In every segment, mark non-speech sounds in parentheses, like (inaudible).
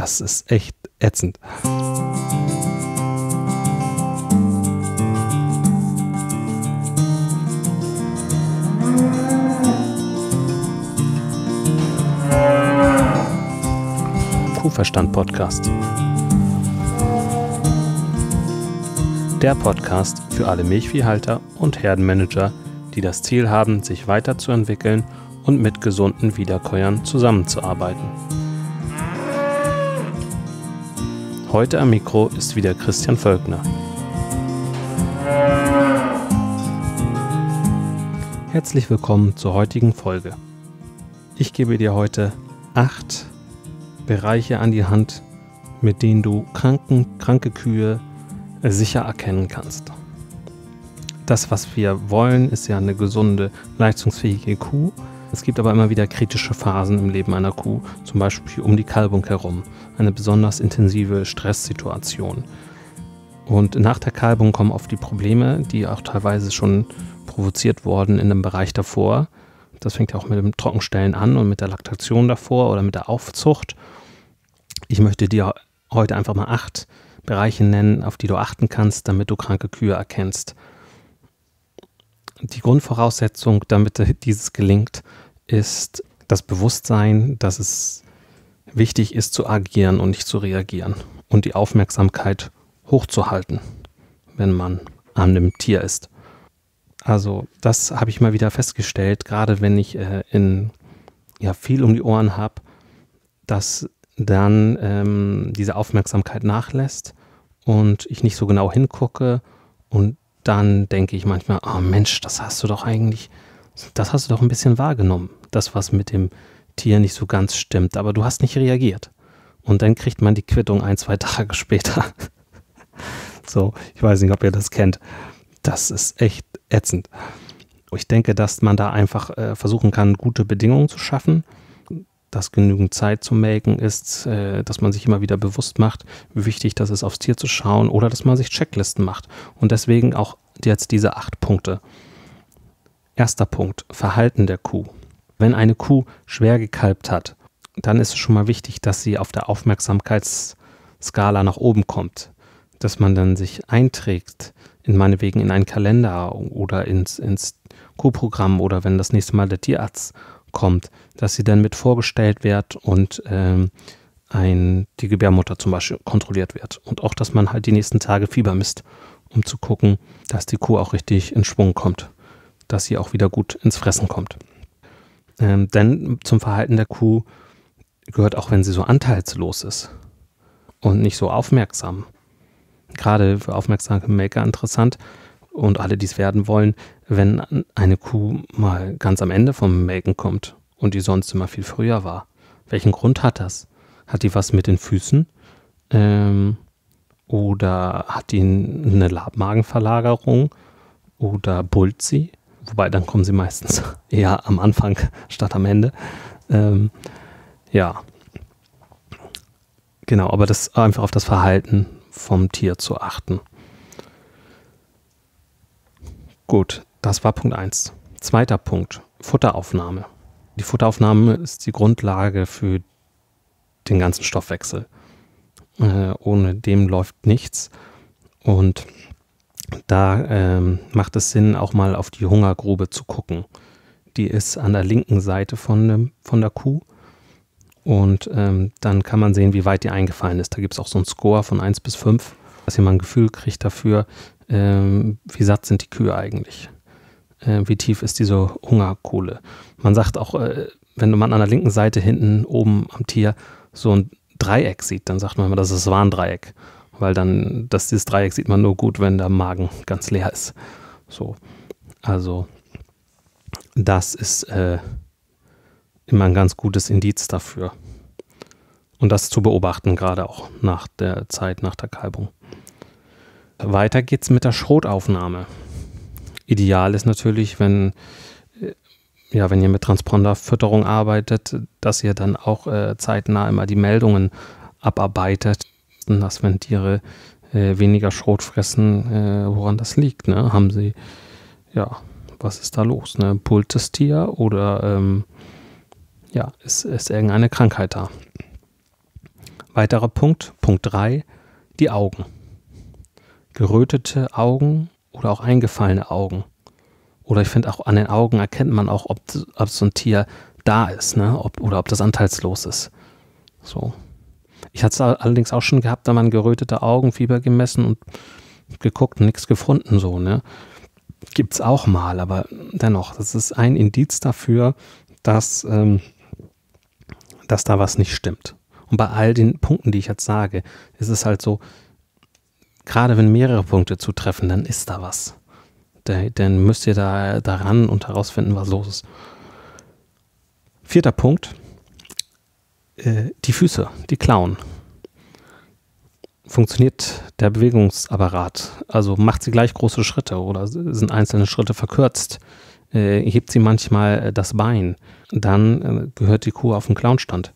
das ist echt ätzend. Kuhverstand Podcast. Der Podcast für alle Milchviehhalter und Herdenmanager, die das Ziel haben, sich weiterzuentwickeln und mit gesunden Wiederkäuern zusammenzuarbeiten. Heute am Mikro ist wieder Christian Völkner. Herzlich willkommen zur heutigen Folge. Ich gebe dir heute acht Bereiche an die Hand, mit denen du kranken, kranke Kühe äh, sicher erkennen kannst. Das, was wir wollen, ist ja eine gesunde, leistungsfähige Kuh. Es gibt aber immer wieder kritische Phasen im Leben einer Kuh, zum Beispiel um die Kalbung herum, eine besonders intensive Stresssituation. Und nach der Kalbung kommen oft die Probleme, die auch teilweise schon provoziert wurden in dem Bereich davor. Das fängt ja auch mit dem Trockenstellen an und mit der Laktation davor oder mit der Aufzucht. Ich möchte dir heute einfach mal acht Bereiche nennen, auf die du achten kannst, damit du kranke Kühe erkennst. Die Grundvoraussetzung, damit dieses gelingt, ist das Bewusstsein, dass es wichtig ist zu agieren und nicht zu reagieren und die Aufmerksamkeit hochzuhalten, wenn man an einem Tier ist. Also das habe ich mal wieder festgestellt, gerade wenn ich äh, in, ja, viel um die Ohren habe, dass dann ähm, diese Aufmerksamkeit nachlässt und ich nicht so genau hingucke und dann denke ich manchmal, oh Mensch, das hast du doch eigentlich, das hast du doch ein bisschen wahrgenommen dass was mit dem Tier nicht so ganz stimmt. Aber du hast nicht reagiert. Und dann kriegt man die Quittung ein, zwei Tage später. (laughs) so, ich weiß nicht, ob ihr das kennt. Das ist echt ätzend. Ich denke, dass man da einfach äh, versuchen kann, gute Bedingungen zu schaffen, dass genügend Zeit zu melken ist, äh, dass man sich immer wieder bewusst macht, wie wichtig das ist, aufs Tier zu schauen oder dass man sich Checklisten macht. Und deswegen auch jetzt diese acht Punkte. Erster Punkt, Verhalten der Kuh. Wenn eine Kuh schwer gekalbt hat, dann ist es schon mal wichtig, dass sie auf der Aufmerksamkeitsskala nach oben kommt. Dass man dann sich einträgt, in meinetwegen in einen Kalender oder ins, ins co oder wenn das nächste Mal der Tierarzt kommt, dass sie dann mit vorgestellt wird und ähm, ein, die Gebärmutter zum Beispiel kontrolliert wird. Und auch, dass man halt die nächsten Tage Fieber misst, um zu gucken, dass die Kuh auch richtig in Schwung kommt, dass sie auch wieder gut ins Fressen kommt. Ähm, denn zum Verhalten der Kuh gehört auch, wenn sie so anteilslos ist und nicht so aufmerksam. Gerade für aufmerksame Maker interessant und alle, die es werden wollen, wenn eine Kuh mal ganz am Ende vom Melken kommt und die sonst immer viel früher war. Welchen Grund hat das? Hat die was mit den Füßen? Ähm, oder hat die eine Labmagenverlagerung? Oder bullt sie? wobei dann kommen sie meistens (laughs) eher am Anfang statt am Ende. Ähm, ja. Genau, aber das einfach auf das Verhalten vom Tier zu achten. Gut, das war Punkt 1. Zweiter Punkt, Futteraufnahme. Die Futteraufnahme ist die Grundlage für den ganzen Stoffwechsel. Äh, ohne dem läuft nichts. Und da ähm, macht es Sinn, auch mal auf die Hungergrube zu gucken. Die ist an der linken Seite von, dem, von der Kuh. Und ähm, dann kann man sehen, wie weit die eingefallen ist. Da gibt es auch so einen Score von 1 bis 5, dass jemand ein Gefühl kriegt dafür, ähm, wie satt sind die Kühe eigentlich. Äh, wie tief ist diese Hungerkohle. Man sagt auch, äh, wenn man an der linken Seite hinten oben am Tier so ein Dreieck sieht, dann sagt man immer, das ist ein Warndreieck weil dann das, dieses Dreieck sieht man nur gut, wenn der Magen ganz leer ist. So, also das ist äh, immer ein ganz gutes Indiz dafür. Und das zu beobachten, gerade auch nach der Zeit nach der Kalbung. Weiter geht's mit der Schrotaufnahme. Ideal ist natürlich, wenn, äh, ja, wenn ihr mit Transponderfütterung arbeitet, dass ihr dann auch äh, zeitnah immer die Meldungen abarbeitet, testen, dass wenn Tiere äh, weniger Schrot fressen, äh, woran das liegt. Ne? Haben sie, ja, was ist da los? Ne? Pult das Tier oder ähm, ja, ist, ist irgendeine Krankheit da? Weiterer Punkt, Punkt 3, die Augen. Gerötete Augen oder auch eingefallene Augen. Oder ich finde auch an den Augen erkennt man auch, ob, ob so ein Tier da ist, ne? ob, oder ob das anteilslos ist. So. Ich hatte es allerdings auch schon gehabt, da man gerötete Augenfieber gemessen und geguckt, nichts gefunden, so, ne? Gibt's auch mal, aber dennoch, das ist ein Indiz dafür, dass, ähm, dass da was nicht stimmt. Und bei all den Punkten, die ich jetzt sage, ist es halt so, gerade wenn mehrere Punkte zutreffen, dann ist da was. Da, dann müsst ihr da daran und herausfinden, was los ist. Vierter Punkt, äh, die Füße, die Klauen. Funktioniert der Bewegungsapparat? Also macht sie gleich große Schritte oder sind einzelne Schritte verkürzt? Äh, hebt sie manchmal äh, das Bein? Dann äh, gehört die Kuh auf den Clownstand.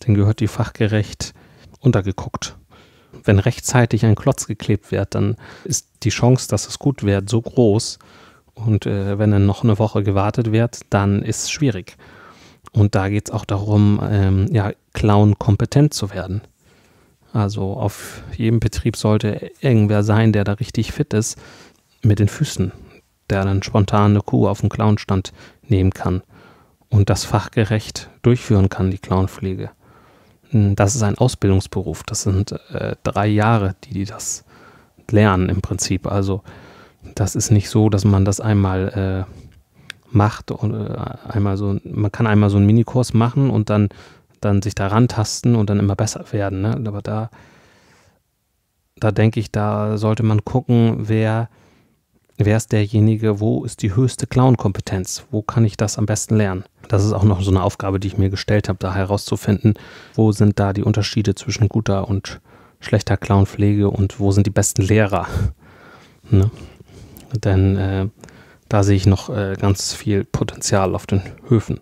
Dann gehört die fachgerecht untergeguckt wenn rechtzeitig ein Klotz geklebt wird, dann ist die Chance, dass es gut wird, so groß. Und äh, wenn dann noch eine Woche gewartet wird, dann ist es schwierig. Und da geht es auch darum, ähm, ja, Clown kompetent zu werden. Also auf jedem Betrieb sollte irgendwer sein, der da richtig fit ist, mit den Füßen, der dann spontan eine Kuh auf den Clownstand nehmen kann und das fachgerecht durchführen kann, die Clownpflege. Hm, das ist ein Ausbildungsberuf. Das sind äh, drei Jahre, die die das lernen im Prinzip. Also das ist nicht so, dass man das einmal äh, macht. Und, äh, einmal so, man kann einmal so einen Minikurs machen und dann, dann sich daran tasten und dann immer besser werden. Ne? Aber da, da denke ich, da sollte man gucken, wer, wer ist derjenige, wo ist die höchste Clown-Kompetenz, wo kann ich das am besten lernen. Das ist auch noch so eine Aufgabe, die ich mir gestellt habe, da herauszufinden, wo sind da die Unterschiede zwischen guter und schlechter Clownpflege und wo sind die besten Lehrer. (laughs) Ne? Denn äh, da sehe ich noch äh, ganz viel Potenzial auf den Höfen.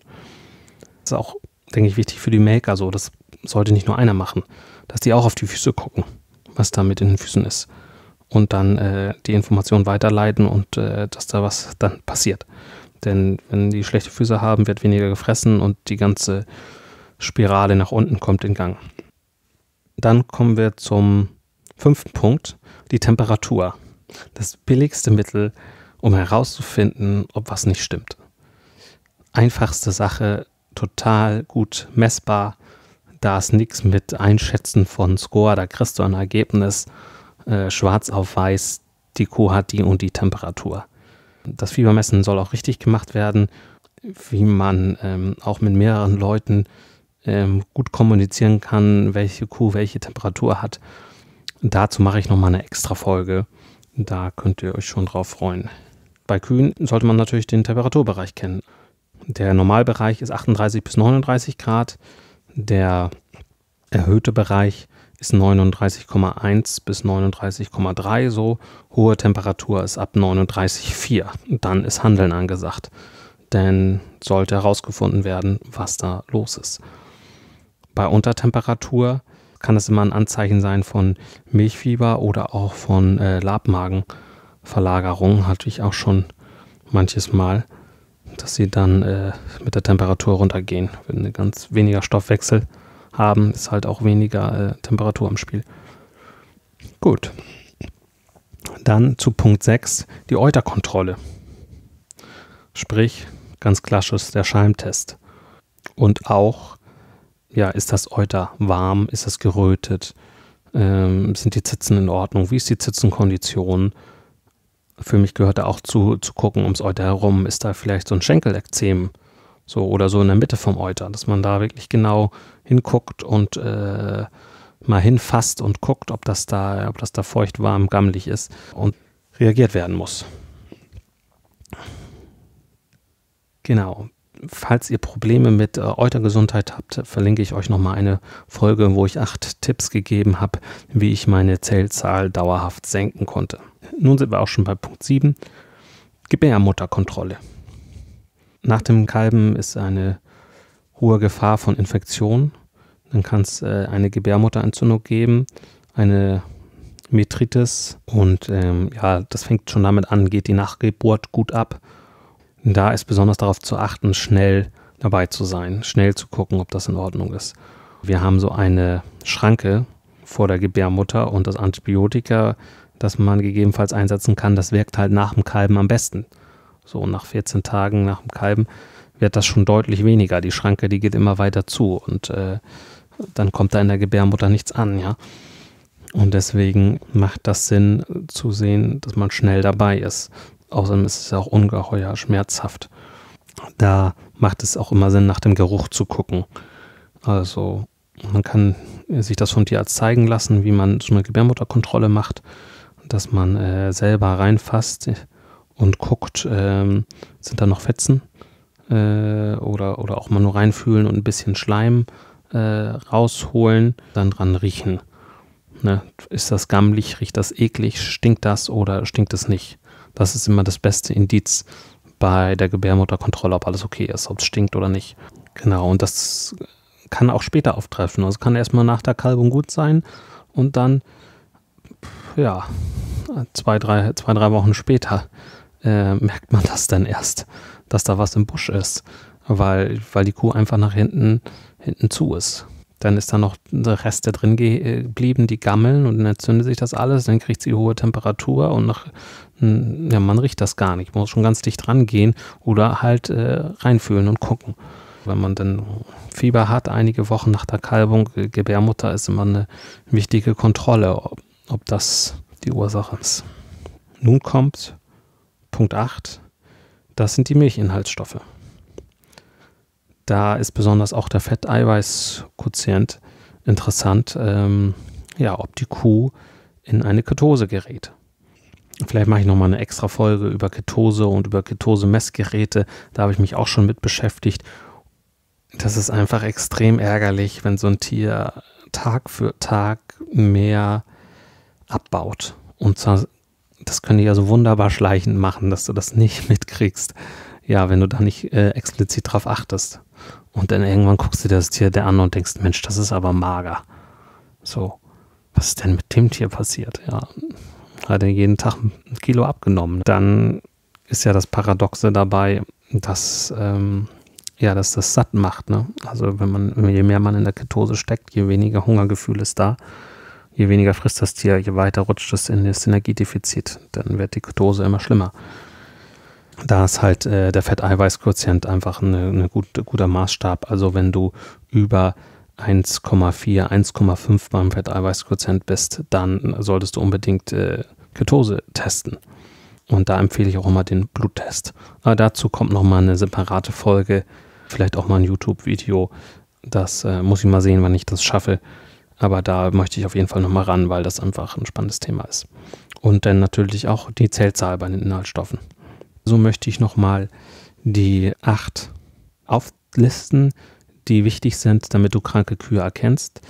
Das ist auch, denke ich, wichtig für die Maker so. Das sollte nicht nur einer machen, dass die auch auf die Füße gucken, was da mit den Füßen ist. Und dann äh, die Information weiterleiten und äh, dass da was dann passiert. Denn wenn die schlechte Füße haben, wird weniger gefressen und die ganze Spirale nach unten kommt in Gang. Dann kommen wir zum fünften Punkt, die Temperatur. Das billigste Mittel, um herauszufinden, ob was nicht stimmt. Einfachste Sache, total gut messbar. Da ist nichts mit Einschätzen von Score, da kriegst du ein Ergebnis äh, schwarz auf weiß, die Kuh hat die und die Temperatur. Das Fiebermessen soll auch richtig gemacht werden, wie man ähm, auch mit mehreren Leuten ähm, gut kommunizieren kann, welche Kuh welche Temperatur hat. Dazu mache ich nochmal eine extra Folge. Da könnt ihr euch schon drauf freuen. Bei Kühen sollte man natürlich den Temperaturbereich kennen. Der Normalbereich ist 38 bis 39 Grad. Der erhöhte Bereich ist 39,1 bis 39,3 so. Hohe Temperatur ist ab 39,4. Dann ist Handeln angesagt. Denn sollte herausgefunden werden, was da los ist. Bei Untertemperatur kann es immer ein Anzeichen sein von Milchfieber oder auch von äh, Labmagen. Verlagerung hatte ich auch schon manches Mal, dass sie dann äh, mit der Temperatur runtergehen. Wenn sie ganz weniger Stoffwechsel haben, ist halt auch weniger äh, Temperatur im Spiel. Gut. Dann zu Punkt 6, die Euterkontrolle. Sprich, ganz klassisch der Schalmtest. Und auch, ja, ist das Euter warm, ist es gerötet, ähm, sind die Zitzen in Ordnung, wie ist die Zitzenkondition, für mich gehört da auch zu, zu gucken, ums Euter herum, ist da vielleicht so ein Schenkelekzem so oder so in der Mitte vom Euter, dass man da wirklich genau hinguckt und äh, mal hinfasst und guckt, ob das da, ob das da feucht, warm, gammelig ist und reagiert werden muss. Genau falls ihr Probleme mit äh, Eutergesundheit habt, verlinke ich euch nochmal eine Folge, wo ich acht Tipps gegeben habe, wie ich meine Zellzahl dauerhaft senken konnte. Nun sind wir auch schon bei Punkt 7. Gebärmutterkontrolle. Nach dem Kalben ist eine hohe Gefahr von Infektion. Dann kann es äh, eine Gebärmutterentzündung geben, eine Metritis und ähm, ja, das fängt schon damit an, geht die Nachgeburt gut ab da ist besonders darauf zu achten, schnell dabei zu sein, schnell zu gucken, ob das in Ordnung ist. Wir haben so eine Schranke vor der Gebärmutter und das Antibiotika, das man gegebenenfalls einsetzen kann, das wirkt halt nach dem Kalben am besten. So nach 14 Tagen nach dem Kalben wird das schon deutlich weniger. Die Schranke, die geht immer weiter zu und äh, dann kommt da in der Gebärmutter nichts an, ja. Und deswegen macht das Sinn zu sehen, dass man schnell dabei ist. Außerdem ist es ja auch ungeheuer schmerzhaft. Da macht es auch immer Sinn, nach dem Geruch zu gucken. Also man kann sich das vom Tierarzt zeigen lassen, wie man so eine Gebärmutterkontrolle macht, dass man äh, selber reinfasst und guckt, äh, sind da noch Fetzen äh, oder, oder auch mal nur reinfühlen und ein bisschen Schleim äh, rausholen, dann dran riechen. Ne? Ist das gammelig, riecht das eklig, stinkt das oder stinkt es nicht? Das ist immer das beste Indiz bei der Gebärmutterkontrolle, ob alles okay ist, ob es stinkt oder nicht. Genau, und das kann auch später auftreffen. Also kann erstmal nach der Kalbung gut sein und dann, ja, zwei, drei, zwei, drei Wochen später äh, merkt man das dann erst, dass da was im Busch ist, weil, weil die Kuh einfach nach hinten, hinten zu ist. Dann ist da noch Reste drin geblieben, äh, die gammeln und dann entzündet sich das alles. Dann kriegt sie hohe Temperatur und nach, ja, man riecht das gar nicht. Man muss schon ganz dicht rangehen oder halt äh, reinfühlen und gucken. Wenn man dann Fieber hat, einige Wochen nach der Kalbung, Gebärmutter ist immer eine wichtige Kontrolle, ob, ob das die Ursache ist. Nun kommt Punkt 8, das sind die Milchinhaltsstoffe. Da ist besonders auch der Fetteiweißquotient interessant, ähm, ja, ob die Kuh in eine Ketose gerät. Vielleicht mache ich nochmal eine extra Folge über Ketose und über Ketose-Messgeräte. Da habe ich mich auch schon mit beschäftigt. Das ist einfach extrem ärgerlich, wenn so ein Tier Tag für Tag mehr abbaut. Und zwar, das können die ja so wunderbar schleichend machen, dass du das nicht (laughs) mitkriegst. Ja, wenn du da nicht äh, explizit drauf achtest. Und dann irgendwann guckst du dir das Tier dir an und denkst, Mensch, das ist aber mager. So, was ist denn mit dem Tier passiert? Ja, hat er jeden Tag ein Kilo abgenommen. Dann ist ja das Paradoxe dabei, dass, ähm, ja, dass das satt macht. Ne? Also wenn man, je mehr man in der Ketose steckt, je weniger Hungergefühl ist da, je weniger frisst das Tier, je weiter rutscht es in das Energiedefizit. Dann wird die Ketose immer schlimmer da ist halt äh, der Fetteiweißquotient einfach ein eine, gut, guter Maßstab. Also wenn du über 1,4, 1,5 beim Fetteiweißquotient bist, dann solltest du unbedingt äh, Ketose testen. Und da empfehle ich auch immer den Bluttest. Aber dazu kommt nochmal eine separate Folge, vielleicht auch mal ein YouTube-Video. Das äh, muss ich mal sehen, wann ich das schaffe. Aber da möchte ich auf jeden Fall nochmal ran, weil das einfach ein spannendes Thema ist. Und dann natürlich auch die Zellzahl bei den Inhaltsstoffen. So möchte ich nochmal die acht auflisten, die wichtig sind, damit du kranke Kühe erkennst.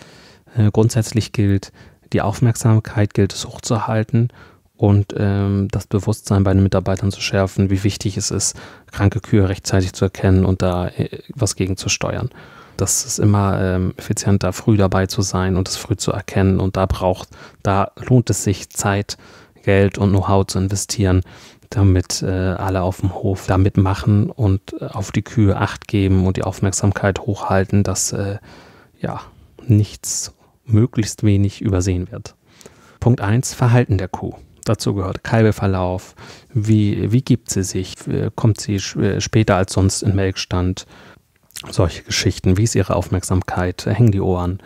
Äh, grundsätzlich gilt, die Aufmerksamkeit gilt es hochzuhalten und ähm, das Bewusstsein bei den Mitarbeitern zu schärfen, wie wichtig es ist, kranke Kühe rechtzeitig zu erkennen und da äh, was gegen zu steuern. Das ist immer ähm, effizienter, früh dabei zu sein und es früh zu erkennen. Und da braucht, da lohnt es sich, Zeit, Geld und Know-how zu investieren, damit äh, alle auf dem Hof da mitmachen und äh, auf die Kühe Acht geben und die Aufmerksamkeit hochhalten, dass äh, ja nichts, möglichst wenig übersehen wird. Punkt 1, Verhalten der Kuh. Dazu gehört Kalbeverlauf, wie, wie gibt sie sich, äh, kommt sie äh, später als sonst in Melkstand, solche Geschichten, wie ist ihre Aufmerksamkeit, hängen die Ohren,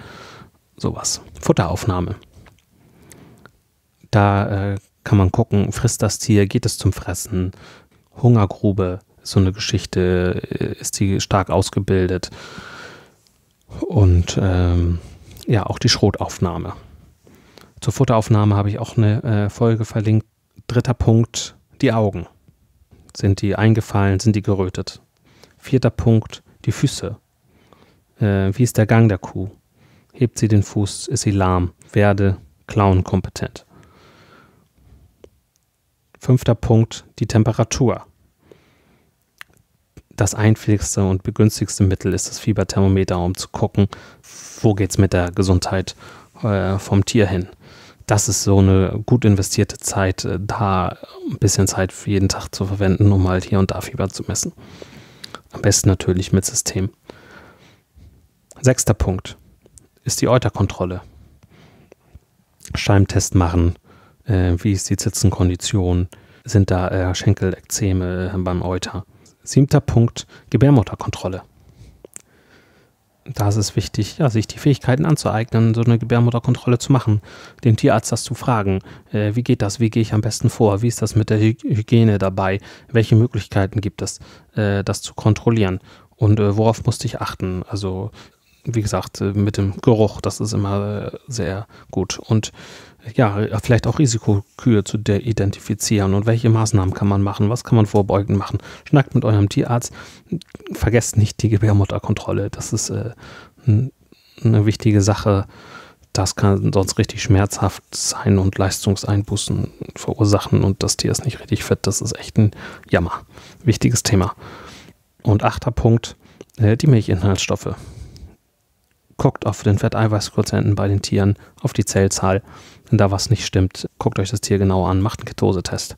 sowas. Futteraufnahme. Da äh, kann man gucken, frisst das Tier, geht es zum Fressen, Hungergrube, so eine Geschichte, äh, ist die stark ausgebildet. Und ähm, ja, auch die Schrotaufnahme. Zur Futteraufnahme habe ich auch eine äh, Folge verlinkt. Dritter Punkt, die Augen. Sind die eingefallen, sind die gerötet? Vierter Punkt, die Füße. Äh, wie ist der Gang der Kuh? Hebt sie den Fuß, ist sie lahm, werde klauenkompetent. Fünfter Punkt, die Temperatur. Das einfältigste und begünstigste Mittel ist das Fieberthermometer, um zu gucken, wo geht es mit der Gesundheit äh, vom Tier hin. Das ist so eine gut investierte Zeit, äh, da ein bisschen Zeit für jeden Tag zu verwenden, um halt hier und da Fieber zu messen. Am besten natürlich mit System. Sechster Punkt ist die Euterkontrolle. Scheimtest machen, äh, wie ist die Sitzenkondition? Sind da äh, Schenkelekzeme äh, beim Euter? Siebter Punkt, Gebärmutterkontrolle. Da ist es wichtig, ja, sich die Fähigkeiten anzueignen, so eine Gebärmutterkontrolle zu machen, den Tierarzt das zu fragen, äh, wie geht das, wie gehe ich am besten vor, wie ist das mit der Hygiene dabei, welche Möglichkeiten gibt es, äh, das zu kontrollieren und äh, worauf musste ich achten. Also wie gesagt, äh, mit dem Geruch, das ist immer äh, sehr gut. Und ja, vielleicht auch Risikokühe zu identifizieren und welche Maßnahmen kann man machen, was kann man vorbeugend machen. Schnackt mit eurem Tierarzt, vergesst nicht die Gebärmutterkontrolle, das ist äh, eine wichtige Sache. Das kann sonst richtig schmerzhaft sein und Leistungseinbußen verursachen und das Tier ist nicht richtig fit. Das ist echt ein Jammer. Wichtiges Thema. Und achter Punkt, äh, die Milchinhaltsstoffe guckt auf den Fetteiweißquotienten bei den Tieren, auf die Zellzahl. Wenn da was nicht stimmt, guckt euch das Tier genau an, macht einen Ketosetest.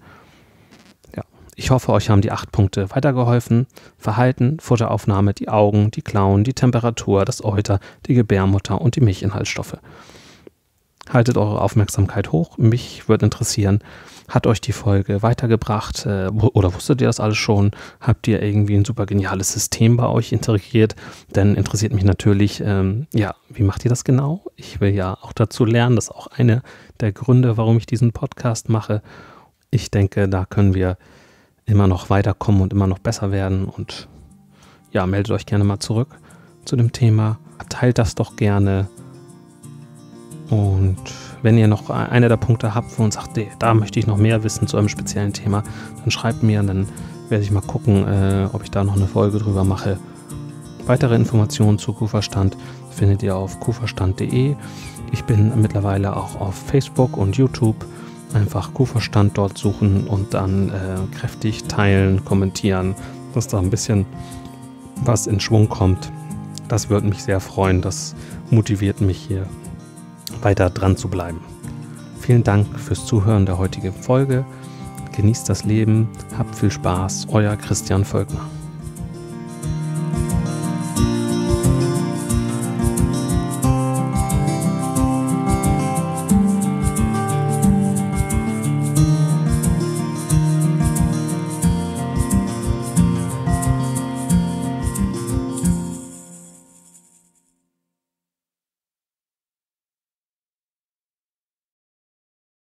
Ja, ich hoffe, euch haben die acht Punkte weitergeholfen. Verhalten, Futteraufnahme, die Augen, die Klauen, die Temperatur, das Euter, die Gebärmutter und die Milchinhaltsstoffe. Haltet eure Aufmerksamkeit hoch. Mich würde interessieren, hat euch die Folge weitergebracht äh, oder wusstet ihr das alles schon? Habt ihr irgendwie ein super geniales System bei euch integriert? Denn interessiert mich natürlich, ähm, ja, wie macht ihr das genau? Ich will ja auch dazu lernen. Das ist auch einer der Gründe, warum ich diesen Podcast mache. Ich denke, da können wir immer noch weiterkommen und immer noch besser werden. Und ja, meldet euch gerne mal zurück zu dem Thema. Teilt das doch gerne. Und wenn ihr noch e-, einer der Punkte habt, wo uns sagt, ey, da möchte ich noch mehr wissen zu einem speziellen Thema, dann schreibt mir und dann werde ich mal gucken, äh, ob ich da noch eine Folge drüber mache. Weitere Informationen zu Kuferstand findet ihr auf kuferstand.de. Ich bin mittlerweile auch auf Facebook und YouTube. Einfach Kuferstand dort suchen und dann äh, kräftig teilen, kommentieren, dass da ein bisschen was in Schwung kommt. Das würde mich sehr freuen. Das motiviert mich hier weiter dran zu bleiben. Vielen Dank fürs Zuhören der heutigen Folge. Genießt das Leben, habt viel Spaß, euer Christian Völkner.